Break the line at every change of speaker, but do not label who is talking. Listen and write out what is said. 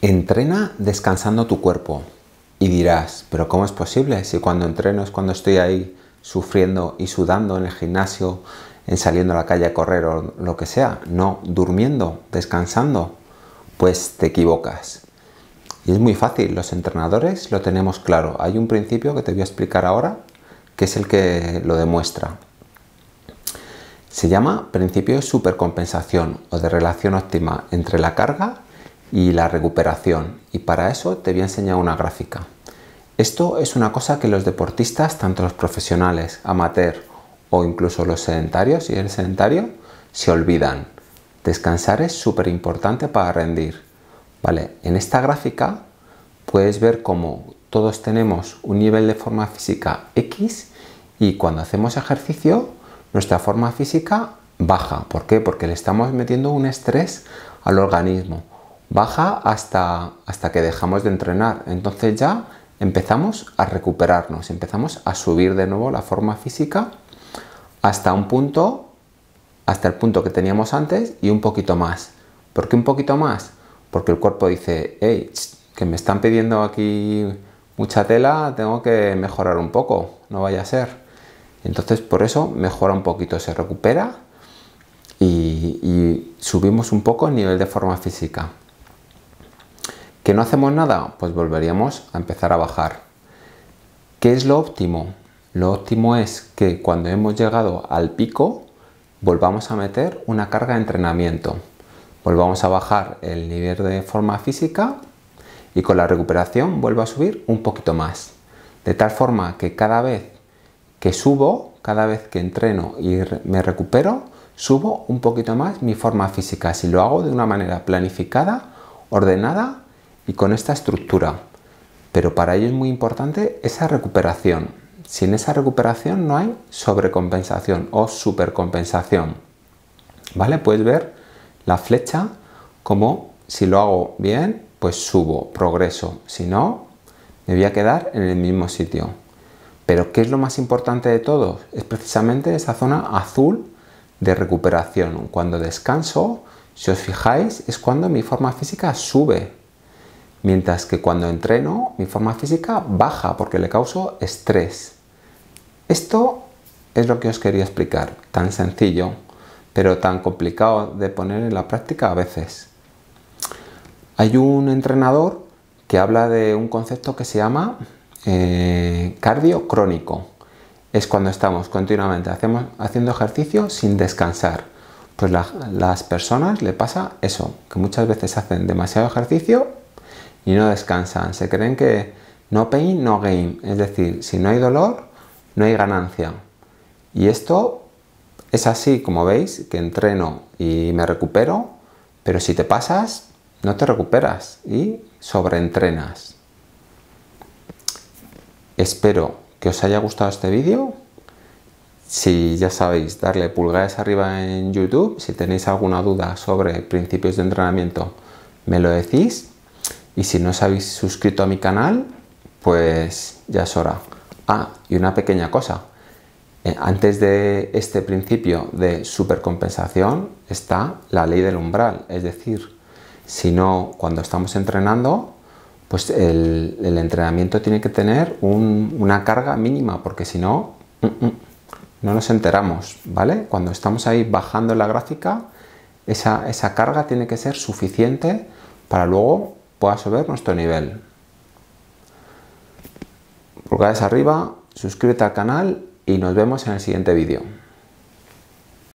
Entrena descansando tu cuerpo. Y dirás, pero ¿cómo es posible si cuando entreno es cuando estoy ahí sufriendo y sudando en el gimnasio, en saliendo a la calle a correr o lo que sea? No, durmiendo, descansando. Pues te equivocas. Y es muy fácil, los entrenadores lo tenemos claro. Hay un principio que te voy a explicar ahora, que es el que lo demuestra. Se llama principio de supercompensación o de relación óptima entre la carga y la recuperación. Y para eso te voy a enseñar una gráfica. Esto es una cosa que los deportistas, tanto los profesionales, amateur o incluso los sedentarios, y el sedentario, se olvidan. Descansar es súper importante para rendir. Vale, en esta gráfica puedes ver cómo todos tenemos un nivel de forma física X y cuando hacemos ejercicio nuestra forma física baja. ¿Por qué? Porque le estamos metiendo un estrés al organismo baja hasta, que dejamos de entrenar. Entonces ya empezamos a recuperarnos, empezamos a subir de nuevo la forma física hasta un punto, hasta el punto que teníamos antes y un poquito más. ¿Por qué un poquito más? Porque el cuerpo dice, hey, que me están pidiendo aquí mucha tela, tengo que mejorar un poco, no vaya a ser. Entonces por eso mejora un poquito, se recupera y subimos un poco el nivel de forma física. ¿Que no hacemos nada? Pues volveríamos a empezar a bajar. ¿Qué es lo óptimo? Lo óptimo es que cuando hemos llegado al pico volvamos a meter una carga de entrenamiento. Volvamos a bajar el nivel de forma física y con la recuperación vuelvo a subir un poquito más. De tal forma que cada vez que subo, cada vez que entreno y me recupero, subo un poquito más mi forma física si lo hago de una manera planificada, ordenada y con esta estructura. Pero para ello es muy importante esa recuperación. Sin esa recuperación no hay sobrecompensación o supercompensación. ¿Vale? Puedes ver la flecha como si lo hago bien, pues subo, progreso. Si no, me voy a quedar en el mismo sitio. Pero ¿qué es lo más importante de todo? Es precisamente esa zona azul de recuperación. Cuando descanso, si os fijáis, es cuando mi forma física sube. Mientras que cuando entreno, mi forma física baja porque le causo estrés. Esto es lo que os quería explicar, tan sencillo, pero tan complicado de poner en la práctica a veces. Hay un entrenador que habla de un concepto que se llama eh, cardio crónico. Es cuando estamos continuamente haciendo ejercicio sin descansar. Pues las personas le pasa eso, que muchas veces hacen demasiado ejercicio y no descansan. Se creen que no pain, no gain. Es decir, si no hay dolor, no hay ganancia. Y esto es así, como veis, que entreno y me recupero, pero si te pasas, no te recuperas y sobreentrenas. Espero que os haya gustado este vídeo. Si ya sabéis, darle pulgares arriba en YouTube. Si tenéis alguna duda sobre principios de entrenamiento, me lo decís. Y si no os habéis suscrito a mi canal, pues ya es hora. Ah, y una pequeña cosa. Eh, antes de este principio de supercompensación está la ley del umbral, es decir, si no, cuando estamos entrenando, pues el, entrenamiento tiene que tener una carga mínima, porque si no, mm, mm, no nos enteramos, ¿vale? Cuando estamos ahí bajando la gráfica, esa, esa carga tiene que ser suficiente para luego pueda subir nuestro nivel. Pulgares arriba, suscríbete al canal y nos vemos en el siguiente vídeo.